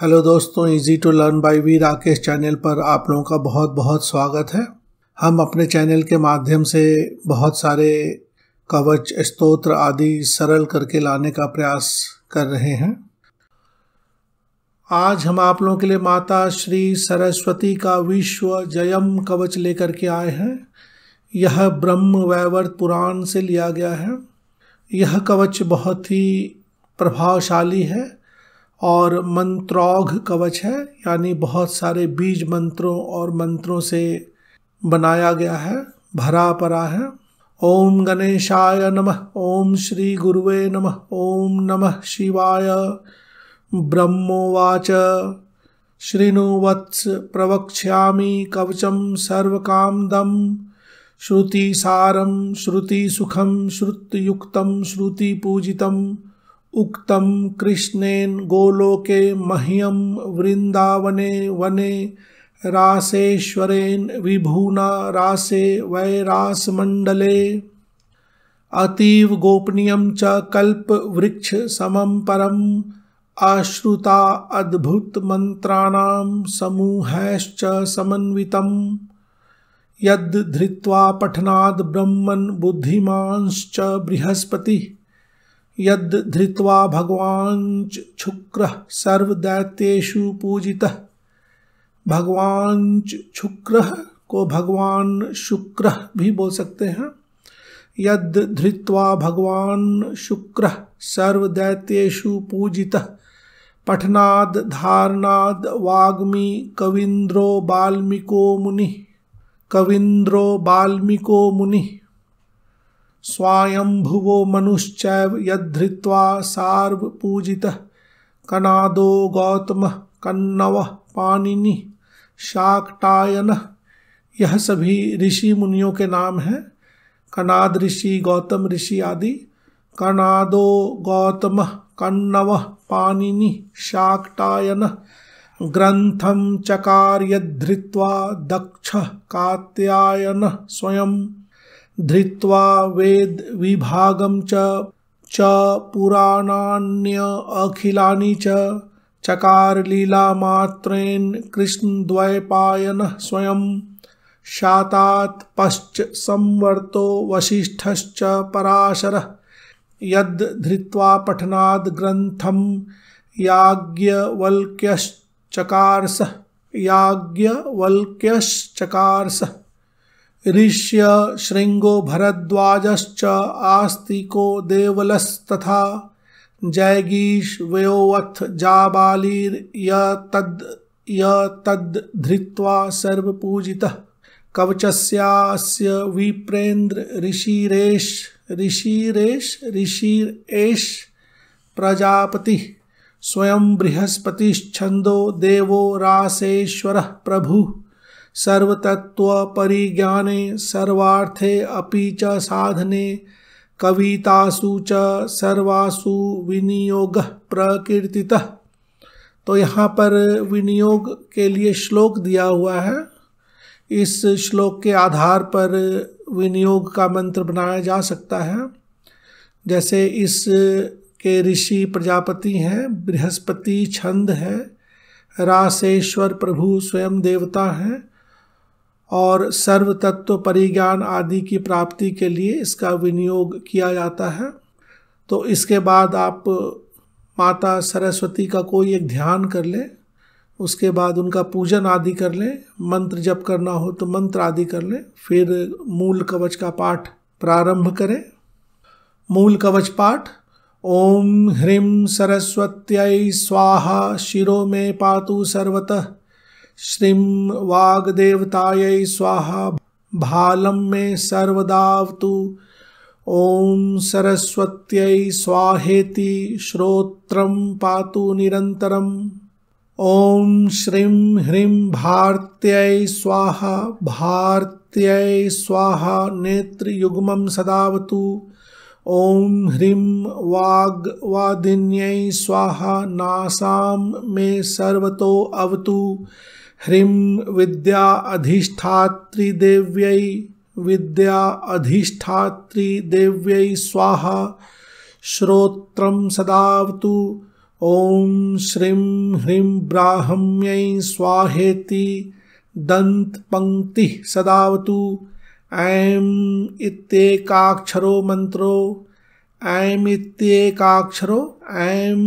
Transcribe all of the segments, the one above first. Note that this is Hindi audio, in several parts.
हेलो दोस्तों easy to learn by V Rakesh channel पर आप लोगों का बहुत बहुत स्वागत है हम अपने चैनल के माध्यम से बहुत सारे कवच स्तोत्र आदि सरल करके लाने का प्रयास कर रहे हैं आज हम आप लोगों के लिए माता श्री सरस्वती का विश्व जयम कवच लेकर के आए हैं यह ब्रह्म वैवर्त पुराण से लिया गया है यह कवच बहुत ही प्रभावशाली है और मंत्रोघ कवच है यानी बहुत सारे बीज मंत्रों और मंत्रों से बनाया गया है भरा परा है ओम गणेशाय नमः ओम श्री गुरुवे नमः ओम नमः शिवाय ब्रह्मोवाच श्रृणुवत्स प्रवक्ष्यामि श्रुतिसारम श्रुति सुखम श्रुतयुक्त श्रुति श्रुतिपूजितम् उक्तम कृष्णेन गोलोके मह्यम वृंदावने वने रासेश्वरेन विभुना रासे वैरासमण्डले अतीव गोपनीयं च समम परम आश्रुता अद्भुतमन्त्राणां समूहैश्च समन्वितम् यद् धृत्वा पठनाद् ब्रह्मन् बुद्धिमांश्च बृहस्पति यद धृत्वा भगवांच शुक्र सर्वदैत्येषु पूजितः भगवांच शुक्र को भगवान शुक्र भी बोल सकते हैं यद धृत्वा भगवान शुक्र सर्वदैत्येषु पूजितः पठनाद धारणाद वाग्मी कविंद्रो बाल्मिको मुनि कविंद्रो बाल्मिको मुनि स्वायंभुवो मनुष्च यद्धृत्वा सार्वपूजितः कनादो गौतम कन्नव पाणिनि शाक्टायन यह सभी ऋषि मुनियों के नाम हैं कनाद ऋषि गौतम ऋषि आदि कनादो गौतम कन्नव पाणिनि शाक्टायन ग्रंथम चकार यधृत्वा दक्ष कात्यायन स्वयं धृत्वा वेद विभागम च च पुराणान्य अखिलानि च चकार लीला मात्रेन कृष्ण द्वैपायन स्वयं शातात पश्च संवर्तो वसिष्ठश्च पराशर यद् धृत्वा ग्रंथम पठनाद् ग्रन्थं याज्ञवल्क्यश्चकार्सः याज्ञवल्क्यश्चकार्सः ऋष्य श्रृंगो भरद्वाजश्च आस्तिको देवलस्तथा जयगीश वयोवथ जाबालीर्यतद्धृत्वा सर्वपूजितः कवचस्यास्य विप्रेन्द्र ऋषिरेश ऋषिरेश ऋषिरेश प्रजापति स्वयं बृहस्पतिश्छन्दो देवो रासेश्वरः प्रभुः सर्वतत्त्वपरिज्ञाने सर्वार्थे अपि च साधने कवितासु च सर्वासु विनियोग प्रकीर्तितः तो यहाँ पर विनियोग के लिए श्लोक दिया हुआ है इस श्लोक के आधार पर विनियोग का मंत्र बनाया जा सकता है जैसे इस के ऋषि प्रजापति हैं बृहस्पति छंद है रासेश्वर प्रभु स्वयं देवता हैं और सर्व तत्व परिज्ञान आदि की प्राप्ति के लिए इसका विनियोग किया जाता है तो इसके बाद आप माता सरस्वती का कोई एक ध्यान कर लें उसके बाद उनका पूजन आदि कर लें मंत्र जप करना हो तो मंत्र आदि कर लें फिर मूल कवच का पाठ प्रारंभ करें मूल कवच पाठ ओम ह्रीम सरस्वत्यय स्वाहा शिरो में पातु सर्वतः श्री वाग्देवतायै स्वाहा भालं मे सर्वदावतु ॐ सरस्वत्यै स्वाहेति श्रोत्रं पातु निरन्तरम् ॐ श्रीं ह्रीं भारत्यै स्वाहा भारत्यै स्वाहा नेत्रयुग्मं सदावतु ॐ ह्रीं वाग्वादिन्यै स्वाहा नासां मे सर्वतो अवतु ह्रीं विद्या अधिष्ठात्री देव्यै विद्या अधिष्ठात्री देव्यै स्वाहा श्रोत्रं सदावतु ॐ श्रीं ह्रीं ब्राह्म्यै स्वाहेति दन्तपङ्क्तिः सदावतु ऐं इत्येकाक्षरो मन्त्रो ऐम इत्येकाक्षरो ऐम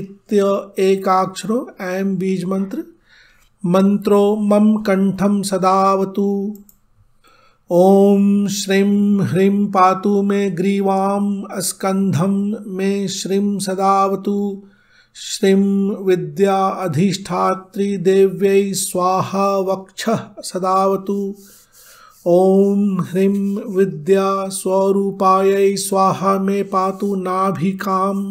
इत्य एकाक्षरो ऐम बीज मंत्र मंत्रो मम कंठम सदावतु ओम श्रीं ह्रीं पातु मे ग्रीवाम अस्कंधम मे श्रीं सदावतु श्रीं विद्या अधिष्ठात्री देव्यै स्वाहा वक्ष सदावतु ओम ह्रीं विद्या स्वरूपायै स्वाहा मे पातु नाभिकाम्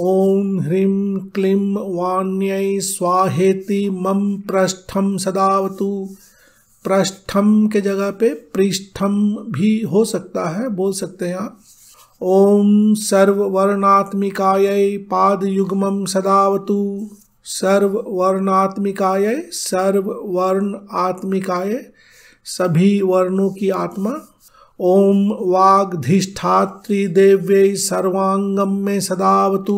ओं ह्रीं क्लीं वाण्यै स्वाहेति मम पृष्ठम सदावतु पृष्ठम के जगह पे पृष्ठम भी हो सकता है बोल सकते हैं आप ओम सर्ववर्णात्मिकायै पादयुग्मं सदावतु सर्ववर्णात्मिकायै सर्ववर्ण आत्मिकाय सभी वर्णों की आत्मा ओम वाग्धिष्ठात्री वाग्धिष्ठात्रिदेव्यै सर्वांगम में सदावतु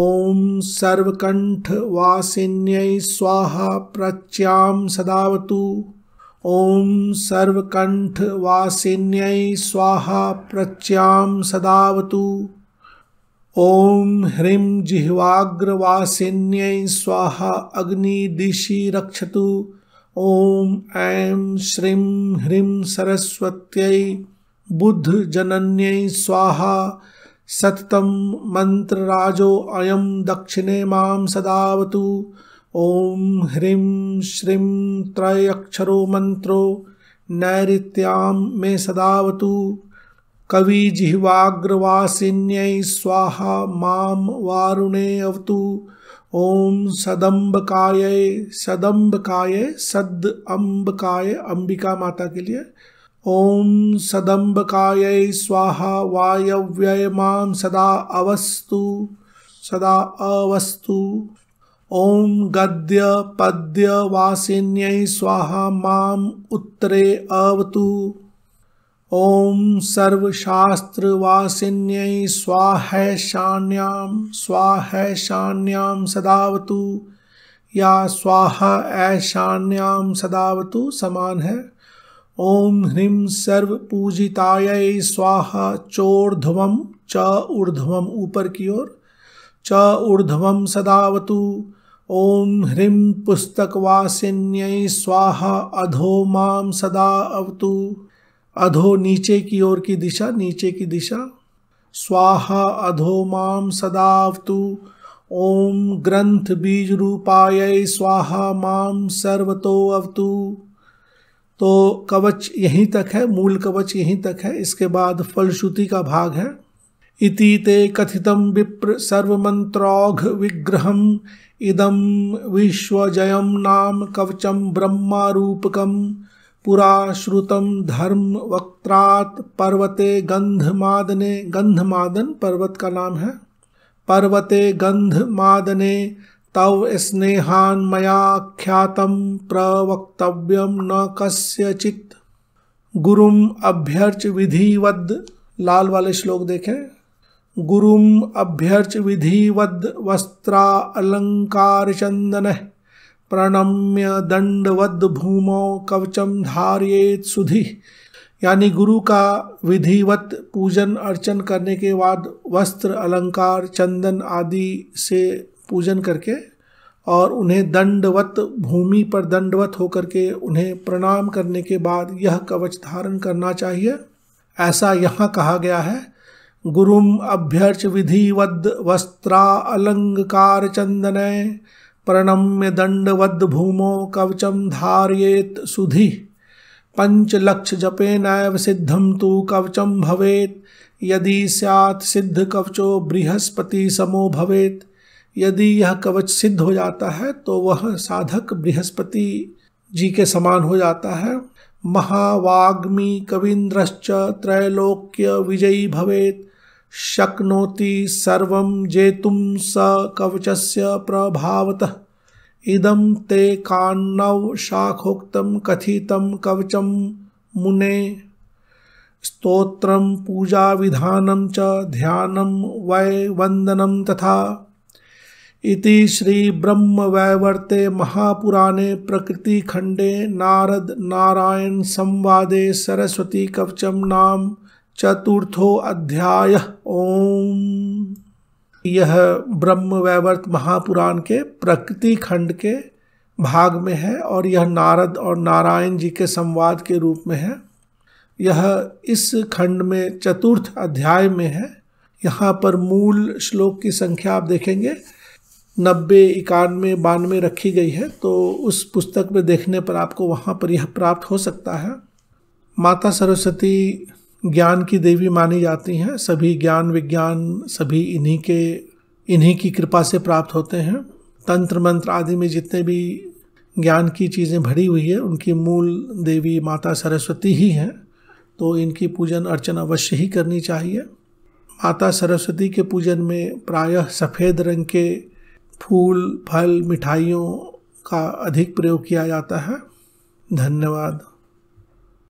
ओम सर्वकंठ सर्वकण्ठवासिन्यै स्वाहा प्रच्याम सदावतु ओम सर्वकंठ सर्वकण्ठवासिन्यै स्वाहा प्रच्याम सदावतु ओम ह्रीं जिह्वाग्रवासिन्यै स्वाहा अग्नि दिशि रक्षतु ओम ऐं श्रीं ह्रीं सरस्वत्यै बुद्धजनन्यै स्वाहा सततं मन्त्रराजोऽयं दक्षिणे मां सदावतु ॐ ह्रीं श्रीं त्रयक्षरो मन्त्रो नैरित्यां मे सदावतु कविजिह्वाग्रवासिन्यै स्वाहा मां वारुणे अवतु ओम सदम्बकाय सदम्बकाय सद अम्बकाय अंबिका माता के लिए ओम सदम्बकाय स्वाहा वायव्यय माम सदा अवस्तु सदा अवस्तु ओम गद्य पद्य वासिन्यै स्वाहा माम उत्तरे अवतु स्वाहै शान्याम स्वाहै शान्याम सदावतु या स्वाहा ऐशान्याम सदावतु समान है ओम ह्रीं पूजिताय स्वाहा चोर्ध्वम च ऊर्ध्वम ऊपर की ओर च ऊर्ध्वम सदावतु ओम ह्रीं पुस्तकवासिन्यै स्वाहा अधो मां सदा अवतु अधो नीचे की ओर की दिशा नीचे की दिशा स्वाहा अधो माम सदावतु ओम ग्रंथ बीज रूपाय स्वाहा माम सर्वतो अवतु तो कवच यहीं तक है मूल कवच यहीं तक है इसके बाद फलश्रुति का भाग है इति ते कथितम विप्र सर्वंत्रोघ विग्रहम इदम विश्वजयम नाम कवचम ब्रह्मारूपकम पुरा श्रुतम धर्म वक्त्रात पर्वते गंधमादने गंधमादन पर्वत का नाम है पर्वते गंधमादने तव स्नेहान मया ख्यातम प्रवक्तव्यम न कस्यचित गुरुम अभ्यर्च विधिवद लाल वाले श्लोक देखें गुरुम अभ्यर्च विधिवद वस्त्रा अलंकार चंदन है प्रणम्य दंडवद भूमौ कवचम धार्येत सुधि यानी गुरु का विधिवत पूजन अर्चन करने के बाद वस्त्र अलंकार चंदन आदि से पूजन करके और उन्हें दंडवत भूमि पर दंडवत होकर के उन्हें प्रणाम करने के बाद यह कवच धारण करना चाहिए ऐसा यहाँ कहा गया है गुरुम अभ्यर्च विधिवद वस्त्रा अलंकार चंदन प्रणम्य दंडवद भूमो कवचम धारियेत सुधि पंचलक्ष जपे नैव सिद्धम तु कवचम भवेत यदि स्यात सिद्ध कवचो बृहस्पति समो भवेत यदि यह कवच सिद्ध हो जाता है तो वह साधक बृहस्पति जी के समान हो जाता है महावाग्मी कविंद्रश्च त्रैलोक्य विजयी भवेत शक्नोति सर्व जेतुं स से प्रभावत इदम ते कान्नव शाखोक्त कथित कवचम मुने पूजा विधान च ध्यान वै वन्दनं तथा इति वैवर्ते महापुराणे खंडे नारद नारायण संवादे सरस्वती कवचम नाम चतुर्थो अध्याय ओम यह ब्रह्म वैवर्त महापुराण के प्रकृति खंड के भाग में है और यह नारद और नारायण जी के संवाद के रूप में है यह इस खंड में चतुर्थ अध्याय में है यहाँ पर मूल श्लोक की संख्या आप देखेंगे नब्बे इक्यानवे बानवे रखी गई है तो उस पुस्तक में देखने पर आपको वहाँ पर यह प्राप्त हो सकता है माता सरस्वती ज्ञान की देवी मानी जाती हैं सभी ज्ञान विज्ञान सभी इन्हीं के इन्हीं की कृपा से प्राप्त होते हैं तंत्र मंत्र आदि में जितने भी ज्ञान की चीज़ें भरी हुई है उनकी मूल देवी माता सरस्वती ही हैं तो इनकी पूजन अर्चना अवश्य ही करनी चाहिए माता सरस्वती के पूजन में प्रायः सफ़ेद रंग के फूल फल मिठाइयों का अधिक प्रयोग किया जाता है धन्यवाद